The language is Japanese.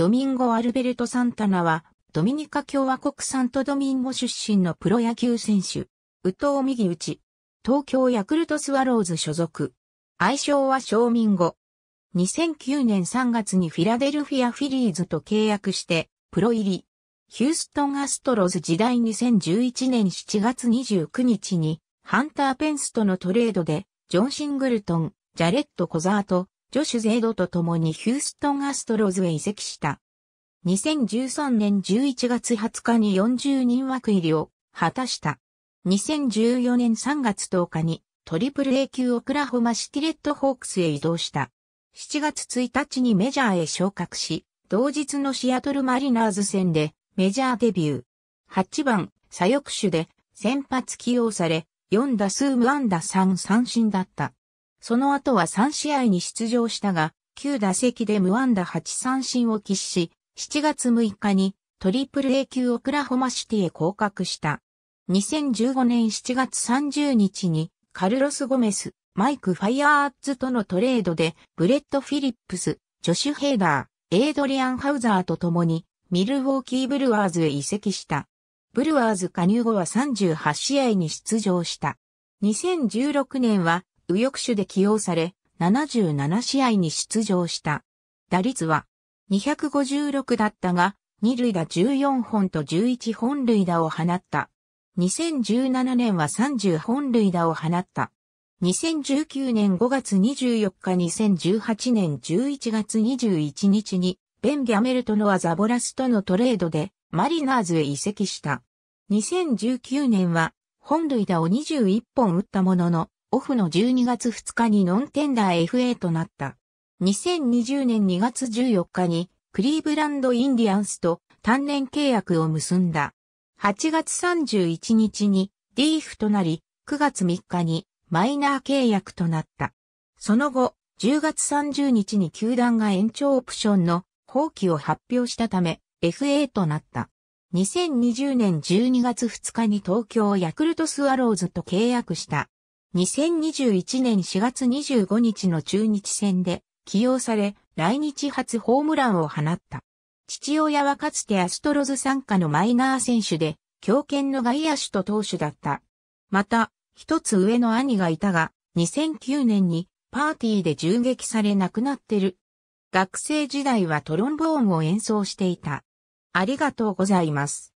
ドミンゴ・アルベルト・サンタナは、ドミニカ共和国サントドミンゴ出身のプロ野球選手。宇藤右打ち。東京ヤクルトスワローズ所属。愛称は小民語。2009年3月にフィラデルフィアフィリーズと契約して、プロ入り。ヒューストンアストロズ時代2011年7月29日に、ハンター・ペンスとのトレードで、ジョン・シングルトン、ジャレット・コザート、ジョシュ・ゼイドと共にヒューストン・アストロズへ移籍した。2013年11月20日に40人枠入りを果たした。2014年3月10日にトリプル A 級オクラホマシティレッドホークスへ移動した。7月1日にメジャーへ昇格し、同日のシアトルマリナーズ戦でメジャーデビュー。8番、左翼手で先発起用され、4打数無安打3三振だった。その後は3試合に出場したが、9打席で無安打8三振を喫し、7月6日にトリプル A 級オクラホマシティへ降格した。2015年7月30日にカルロス・ゴメス、マイク・ファイアーッズとのトレードでブレッド・フィリップス、ジョシュ・ヘイダー、エイドリアン・ハウザーと共にミルウォーキー・ブルワーズへ移籍した。ブルワーズ加入後は38試合に出場した。2016年は右翼手で起用され、77試合に出場した。打率は256だったが、二塁打14本と11本塁打を放った。2017年は30本塁打を放った。2019年5月24日2018年11月21日に、ベン・ギャメルトのアザボラスとのトレードで、マリナーズへ移籍した。2019年は、本塁打を21本打ったものの、オフの12月2日にノンテンダー FA となった。2020年2月14日にクリーブランドインディアンスと単年契約を結んだ。8月31日にリーフとなり、9月3日にマイナー契約となった。その後、10月30日に球団が延長オプションの放棄を発表したため、FA となった。2020年12月2日に東京ヤクルトスワローズと契約した。2021年4月25日の中日戦で起用され、来日初ホームランを放った。父親はかつてアストロズ参加のマイナー選手で、強肩の外野手と投手だった。また、一つ上の兄がいたが、2009年にパーティーで銃撃され亡くなってる。学生時代はトロンボーンを演奏していた。ありがとうございます。